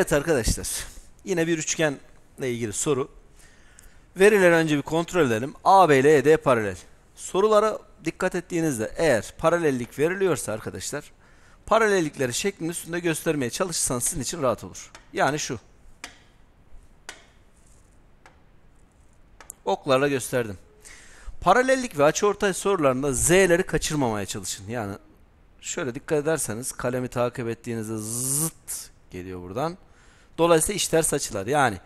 Evet arkadaşlar. Yine bir üçgenle ilgili soru. Verileri önce bir kontrol edelim. AB ile ED paralel. Sorulara dikkat ettiğinizde eğer paralellik veriliyorsa arkadaşlar paralellikleri şeklin üstünde göstermeye çalışırsanız sizin için rahat olur. Yani şu. Oklarla gösterdim. Paralellik ve açıortay sorularında z'leri kaçırmamaya çalışın. Yani şöyle dikkat ederseniz kalemi takip ettiğinizde zıt geliyor buradan. Dolayısıyla iç ters açılar. Yani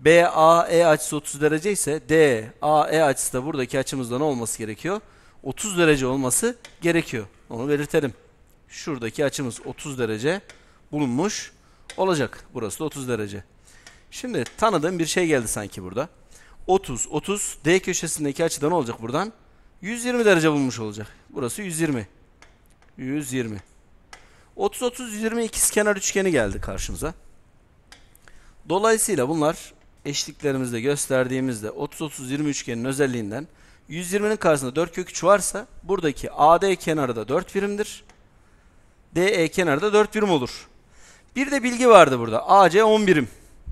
BAE açısı 30 derece ise DAE açısı da buradaki açımızda ne olması gerekiyor? 30 derece olması gerekiyor. Onu belirtelim. Şuradaki açımız 30 derece bulunmuş olacak. Burası da 30 derece. Şimdi tanıdığım bir şey geldi sanki burada. 30, 30 D köşesindeki açıda ne olacak buradan? 120 derece bulmuş olacak. Burası 120. 120. 30, 30, 120 ikizkenar üçgeni geldi karşımıza. Dolayısıyla bunlar eşliklerimizde gösterdiğimizde 30-30-20 üçgenin özelliğinden 120'nin karşısında 4 kök 3 varsa buradaki AD kenarı da 4 birimdir. DE kenarı da 4 birim olur. Bir de bilgi vardı burada. AC 10 birim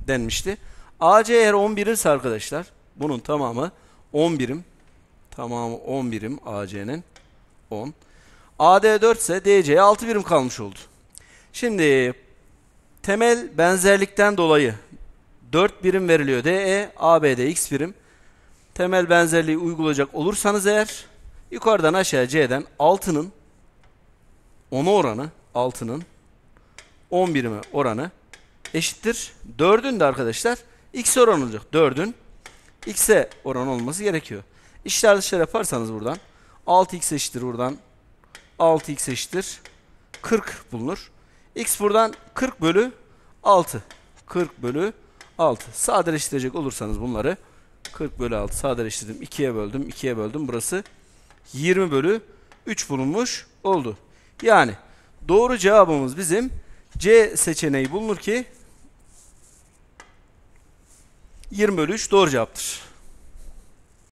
denmişti. AC eğer 11 ise arkadaşlar bunun tamamı 10 birim. Tamamı 10 birim AC'nin 10. AD 4 ise DC'ye 6 birim kalmış oldu. Şimdi temel benzerlikten dolayı 4 birim veriliyor. DE, ABD X birim. Temel benzerliği uygulayacak olursanız eğer yukarıdan aşağıya C'den 6'nın 10'a oranı 6'nın 10 birimi oranı eşittir. 4'ün de arkadaşlar X oranı olacak. 4'ün X'e oran olması gerekiyor. İşler dışarı yaparsanız buradan 6X eşittir buradan 6X eşittir 40 bulunur. X buradan 40 bölü 6. 40 bölü 6. Sadeleştirecek olursanız bunları 40 bölü 6 sadeleştirdim. 2'ye böldüm. 2'ye böldüm. Burası 20 bölü 3 bulunmuş oldu. Yani doğru cevabımız bizim C seçeneği bulunur ki 20 bölü 3 doğru cevaptır.